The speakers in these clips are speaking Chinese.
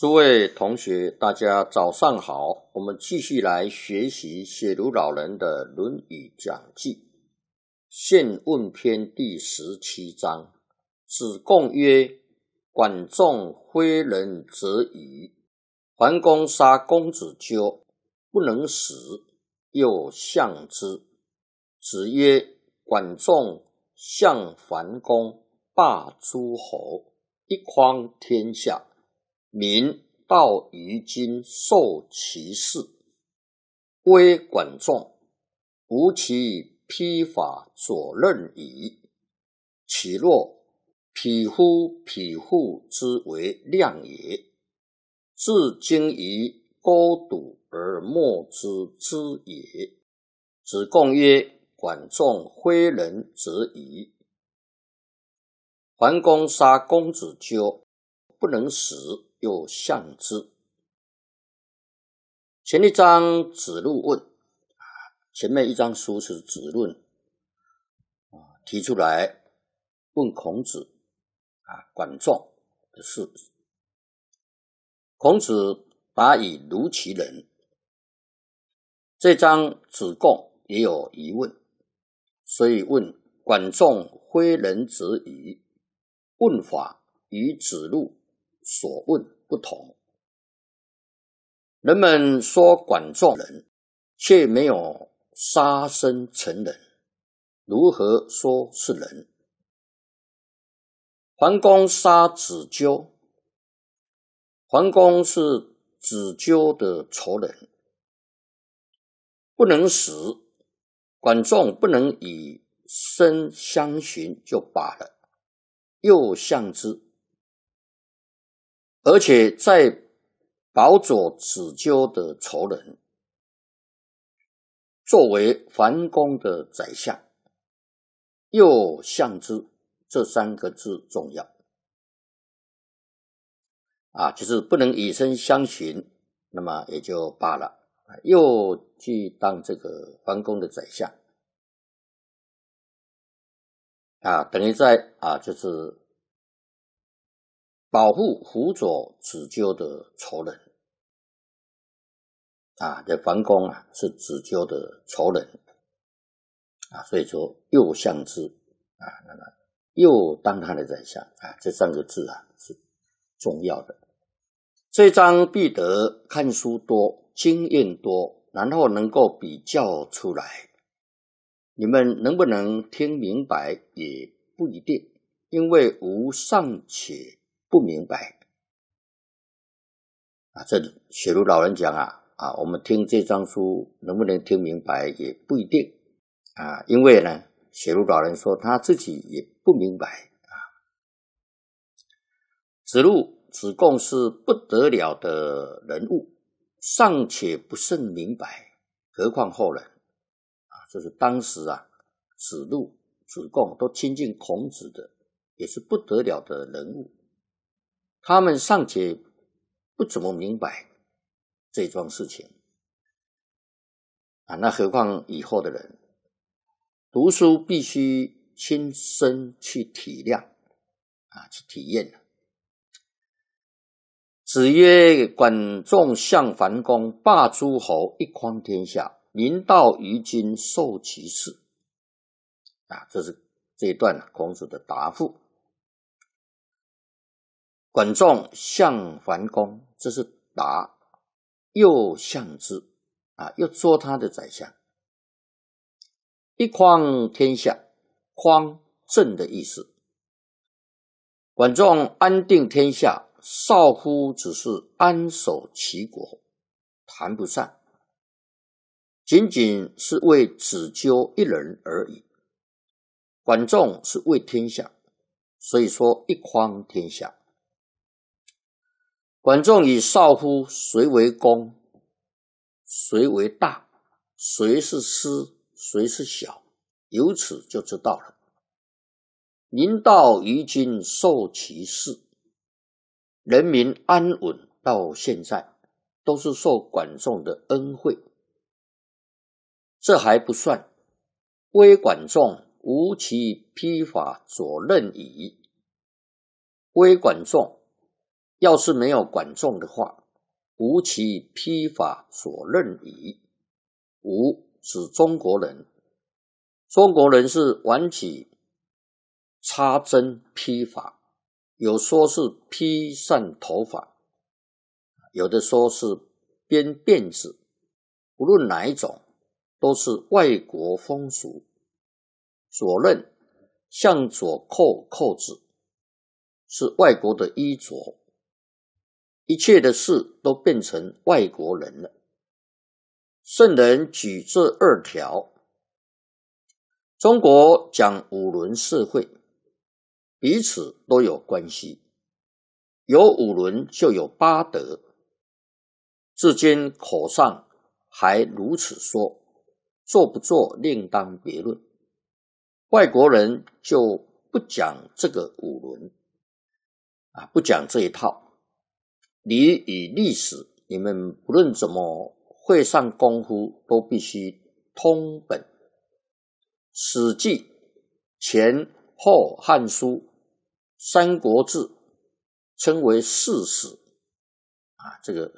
诸位同学，大家早上好。我们继续来学习写如老人的《论语讲记》，现问篇第十七章。子贡曰：“管仲非人则已，桓公杀公子纠，不能死，又相之。”子曰：“管仲向桓公，霸诸侯，一匡天下。”民道于今受其事。归管仲，吾其披法所任矣。其若匹夫匹妇之为量也，至今于高堵而莫之之也。子贡曰：“管仲非人者矣。”桓公杀公子纠，不能死。又相之，前一章子路问，啊，前面一章书是子论，啊，提出来问孔子，啊，管仲的事，孔子答以如其人。这章子贡也有疑问，所以问管仲非人子矣。问法与子路。所问不同。人们说管仲人，却没有杀身成人，如何说是人？桓公杀子纠，桓公是子纠的仇人，不能死。管仲不能以身相许就罢了。又向之。而且在保佐子纠的仇人，作为桓公的宰相，又相知这三个字重要啊，就是不能以身相许，那么也就罢了又去当这个桓公的宰相啊，等于在啊，就是。保护辅佐子纠的仇人啊，这桓公啊是子纠的仇人啊，所以说右相之啊，那么又当他的宰相啊，这三个字啊是重要的。这张必得看书多，经验多，然后能够比较出来。你们能不能听明白也不一定，因为无尚且。不明白啊！这雪如老人讲啊啊，我们听这张书能不能听明白也不一定啊。因为呢，雪如老人说他自己也不明白啊。子路、子贡是不得了的人物，尚且不甚明白，何况后人啊？这是当时啊，子路、子贡都亲近孔子的，也是不得了的人物。他们尚且不怎么明白这桩事情啊，那何况以后的人？读书必须亲身去体谅啊，去体验子曰：“管仲向樊公，霸诸侯，一匡天下，明道于今，受其事。”啊，这是这一段孔子的答复。管仲相桓公，这是答，又相之啊，又做他的宰相。一匡天下，匡正的意思。管仲安定天下，少乎只是安守齐国，谈不上，仅仅是为子纠一人而已。管仲是为天下，所以说一匡天下。管仲以少乎，谁为公，谁为大，谁是师，谁是小，由此就知道了。民道于今受其事，人民安稳到现在都是受管仲的恩惠。这还不算，微管仲，无其披法左任矣。微管仲。要是没有管仲的话，无其披法所任矣。吾指中国人，中国人是挽起、插针、披发，有说是披散头发，有的说是编辫子。无论哪一种，都是外国风俗。左衽，向左扣扣子，是外国的衣着。一切的事都变成外国人了。圣人举这二条，中国讲五伦社会，彼此都有关系。有五伦就有八德，至今口上还如此说，做不做另当别论。外国人就不讲这个五伦，啊，不讲这一套。你与历史，你们不论怎么会上功夫，都必须通本《史记》《前后汉书》《三国志》，称为四史啊。这个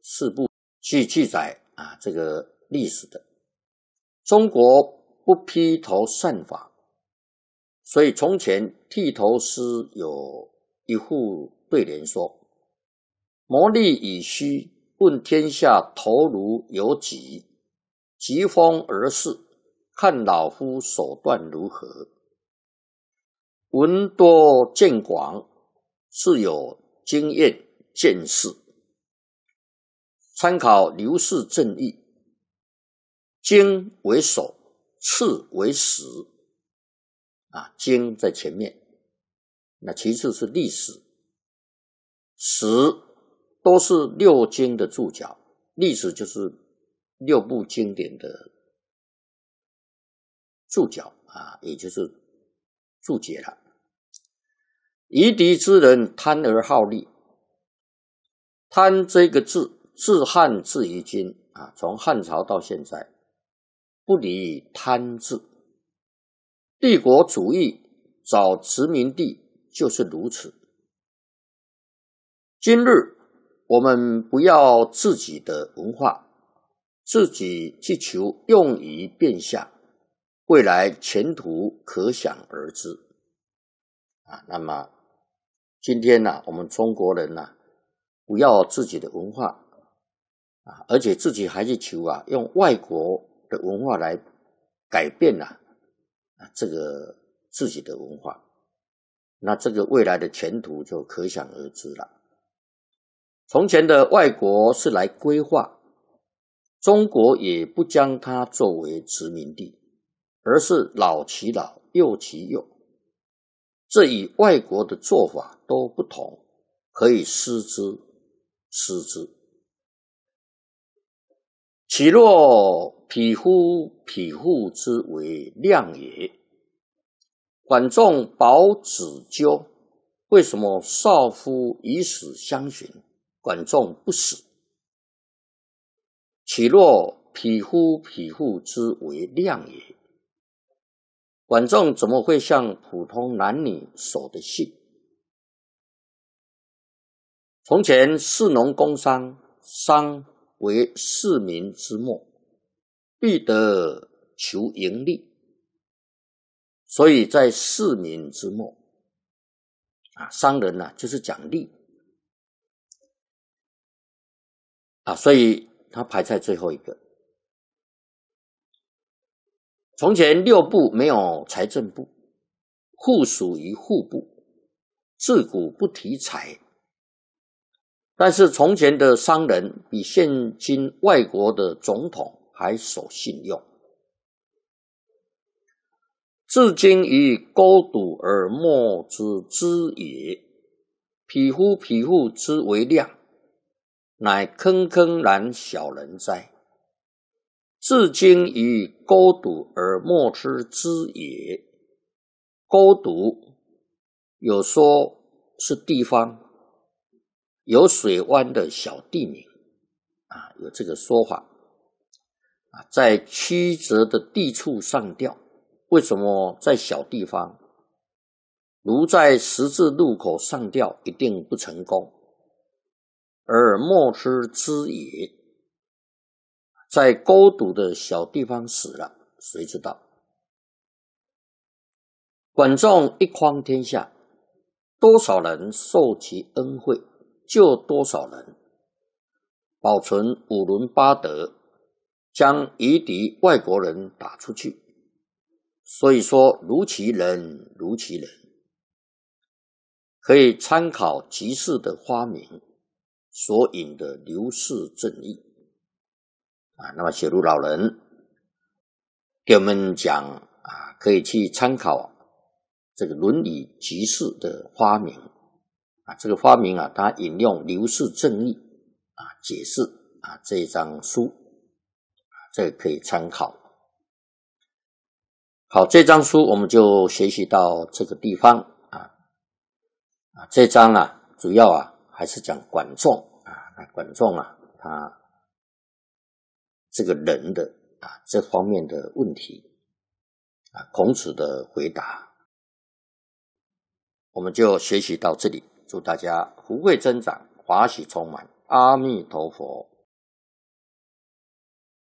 四部去记载啊，这个历史的中国不披头散发，所以从前剃头师有一副对联说。谋利以虚问天下头颅有几？疾风而逝，看老夫手段如何？闻多见广，是有经验见识。参考刘氏正义，经为首，次为史。啊，经在前面，那其次是历史，史。都是六经的注脚，历史就是六部经典的注脚啊，也就是注解了。夷狄之人贪而好利，贪这个字自汉至于今啊，从汉朝到现在不离贪字。帝国主义找殖民地就是如此，今日。我们不要自己的文化，自己去求用于变相，未来前途可想而知。啊，那么今天呢，我们中国人呢，不要自己的文化，啊，而且自己还去求啊，用外国的文化来改变呐，啊，这个自己的文化，那这个未来的前途就可想而知了。从前的外国是来规划，中国也不将它作为殖民地，而是老其老，幼其幼，这与外国的做法都不同，可以失之，失之。其若匹夫匹妇之为量也？管仲保子纠，为什么少夫以死相殉？管仲不死，岂若匹夫匹妇之为量也？管仲怎么会像普通男女守的信？从前士农工商，商为市民之末，必得求盈利，所以在市民之末，啊，商人呢就是讲利。啊，所以他排在最后一个。从前六部没有财政部，户属于户部，自古不提财。但是从前的商人比现今外国的总统还守信用，至今以勾堵而莫之知也。匹夫匹妇之为量。乃坑坑然小人哉！至今以沟堵而莫知之也。沟堵有说是地方有水湾的小地名啊，有这个说法啊，在曲折的地处上吊，为什么在小地方，如在十字路口上吊一定不成功？而莫知之也，在孤独的小地方死了，谁知道？管仲一匡天下，多少人受其恩惠，救多少人，保存五伦八德，将夷狄外国人打出去。所以说，如其人，如其人，可以参考集市的花名。所引的刘氏正义啊，那么写入老人给我们讲啊，可以去参考这个伦理集市的发明啊，这个发明啊，它引用刘氏正义啊解释啊这一章书啊，这个可以参考。好，这章书我们就学习到这个地方啊啊，这章啊主要啊。还是讲管仲啊，那管仲啊，他这个人的啊这方面的问题啊，孔子的回答，我们就学习到这里。祝大家福慧增长，华喜充满，阿弥陀佛。